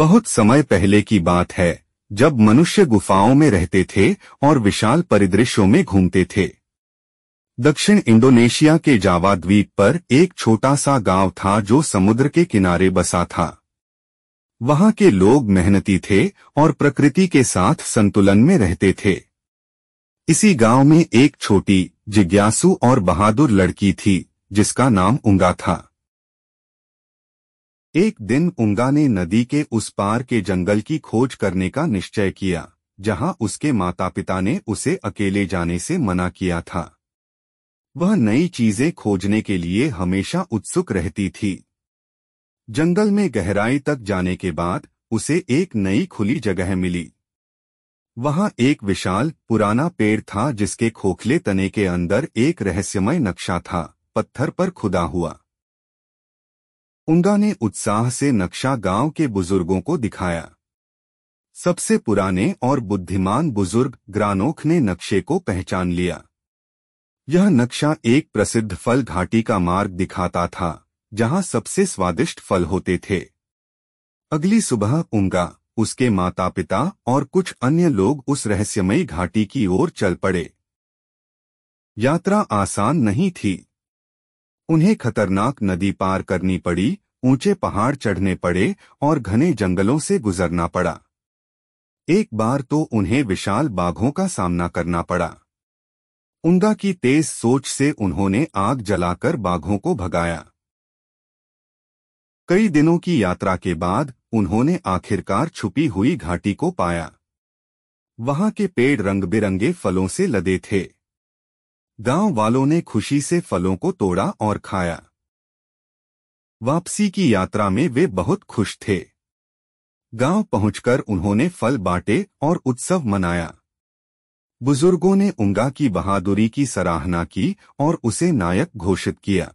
बहुत समय पहले की बात है जब मनुष्य गुफाओं में रहते थे और विशाल परिदृश्यों में घूमते थे दक्षिण इंडोनेशिया के जावा द्वीप पर एक छोटा सा गांव था जो समुद्र के किनारे बसा था वहां के लोग मेहनती थे और प्रकृति के साथ संतुलन में रहते थे इसी गांव में एक छोटी जिज्ञासु और बहादुर लड़की थी जिसका नाम उंगा था एक दिन उंगा ने नदी के उस पार के जंगल की खोज करने का निश्चय किया जहां उसके माता पिता ने उसे अकेले जाने से मना किया था वह नई चीजें खोजने के लिए हमेशा उत्सुक रहती थी जंगल में गहराई तक जाने के बाद उसे एक नई खुली जगह मिली वहां एक विशाल पुराना पेड़ था जिसके खोखले तने के अंदर एक रहस्यमय नक्शा था पत्थर पर खुदा हुआ उंगा ने उत्साह से नक्शा गांव के बुजुर्गों को दिखाया सबसे पुराने और बुद्धिमान बुजुर्ग ग्रानोख ने नक्शे को पहचान लिया यह नक्शा एक प्रसिद्ध फल घाटी का मार्ग दिखाता था जहां सबसे स्वादिष्ट फल होते थे अगली सुबह उंगा उसके माता पिता और कुछ अन्य लोग उस रहस्यमयी घाटी की ओर चल पड़े यात्रा आसान नहीं थी उन्हें खतरनाक नदी पार करनी पड़ी ऊंचे पहाड़ चढ़ने पड़े और घने जंगलों से गुजरना पड़ा एक बार तो उन्हें विशाल बाघों का सामना करना पड़ा उमदा की तेज सोच से उन्होंने आग जलाकर बाघों को भगाया कई दिनों की यात्रा के बाद उन्होंने आखिरकार छुपी हुई घाटी को पाया वहां के पेड़ रंग बिरंगे फलों से लदे थे गांव वालों ने खुशी से फलों को तोड़ा और खाया वापसी की यात्रा में वे बहुत खुश थे गांव पहुंचकर उन्होंने फल बांटे और उत्सव मनाया बुजुर्गों ने उंगा की बहादुरी की सराहना की और उसे नायक घोषित किया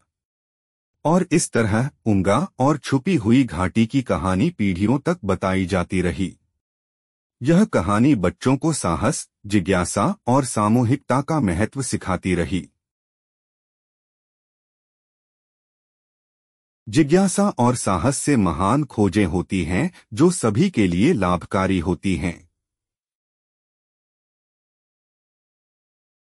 और इस तरह उंगा और छुपी हुई घाटी की कहानी पीढ़ियों तक बताई जाती रही यह कहानी बच्चों को साहस जिज्ञासा और सामूहिकता का महत्व सिखाती रही जिज्ञासा और साहस से महान खोजें होती हैं जो सभी के लिए लाभकारी होती हैं